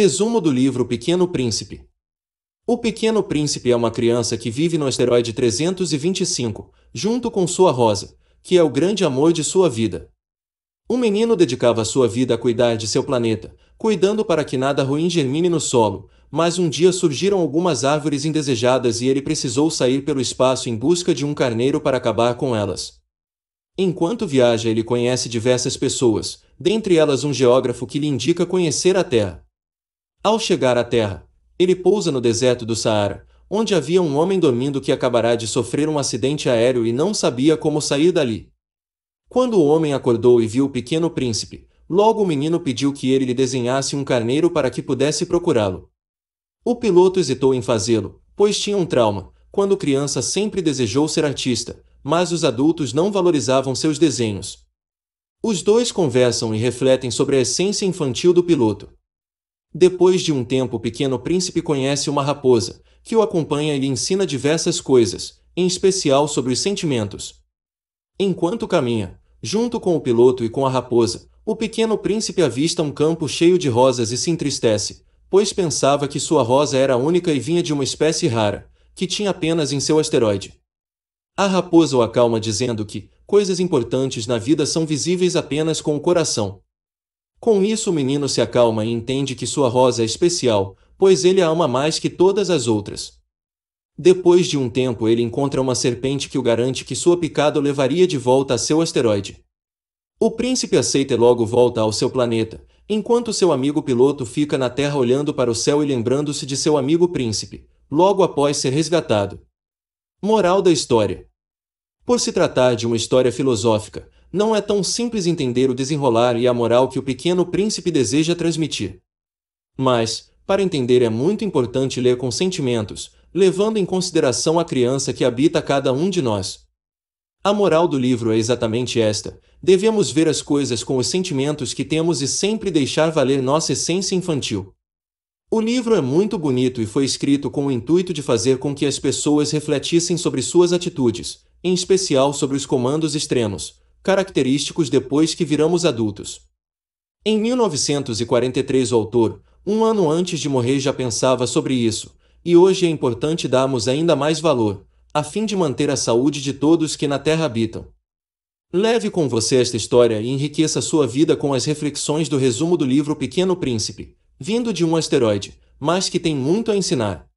Resumo do livro Pequeno Príncipe. O Pequeno Príncipe é uma criança que vive no asteroide 325, junto com sua rosa, que é o grande amor de sua vida. O menino dedicava sua vida a cuidar de seu planeta, cuidando para que nada ruim germine no solo, mas um dia surgiram algumas árvores indesejadas e ele precisou sair pelo espaço em busca de um carneiro para acabar com elas. Enquanto viaja, ele conhece diversas pessoas, dentre elas um geógrafo que lhe indica conhecer a Terra. Ao chegar à Terra, ele pousa no deserto do Saara, onde havia um homem dormindo que acabará de sofrer um acidente aéreo e não sabia como sair dali. Quando o homem acordou e viu o pequeno príncipe, logo o menino pediu que ele lhe desenhasse um carneiro para que pudesse procurá-lo. O piloto hesitou em fazê-lo, pois tinha um trauma. Quando criança sempre desejou ser artista, mas os adultos não valorizavam seus desenhos. Os dois conversam e refletem sobre a essência infantil do piloto. Depois de um tempo, o pequeno príncipe conhece uma raposa, que o acompanha e lhe ensina diversas coisas, em especial sobre os sentimentos. Enquanto caminha, junto com o piloto e com a raposa, o pequeno príncipe avista um campo cheio de rosas e se entristece, pois pensava que sua rosa era única e vinha de uma espécie rara, que tinha apenas em seu asteroide. A raposa o acalma dizendo que coisas importantes na vida são visíveis apenas com o coração. Com isso, o menino se acalma e entende que sua rosa é especial, pois ele a ama mais que todas as outras. Depois de um tempo, ele encontra uma serpente que o garante que sua picada o levaria de volta a seu asteroide. O príncipe aceita e logo volta ao seu planeta, enquanto seu amigo piloto fica na Terra olhando para o céu e lembrando-se de seu amigo príncipe, logo após ser resgatado. Moral da história: Por se tratar de uma história filosófica, não é tão simples entender o desenrolar e a moral que o pequeno príncipe deseja transmitir. Mas, para entender é muito importante ler com sentimentos, levando em consideração a criança que habita cada um de nós. A moral do livro é exatamente esta: devemos ver as coisas com os sentimentos que temos e sempre deixar valer nossa essência infantil. O livro é muito bonito e foi escrito com o intuito de fazer com que as pessoas refletissem sobre suas atitudes, em especial sobre os comandos extremos, característicos depois que viramos adultos. Em 1943, o autor, um ano antes de morrer, já pensava sobre isso, e hoje é importante darmos ainda mais valor, a fim de manter a saúde de todos que na Terra habitam. Leve com você esta história e enriqueça sua vida com as reflexões do resumo do livro Pequeno Príncipe, vindo de um asteroide, mas que tem muito a ensinar.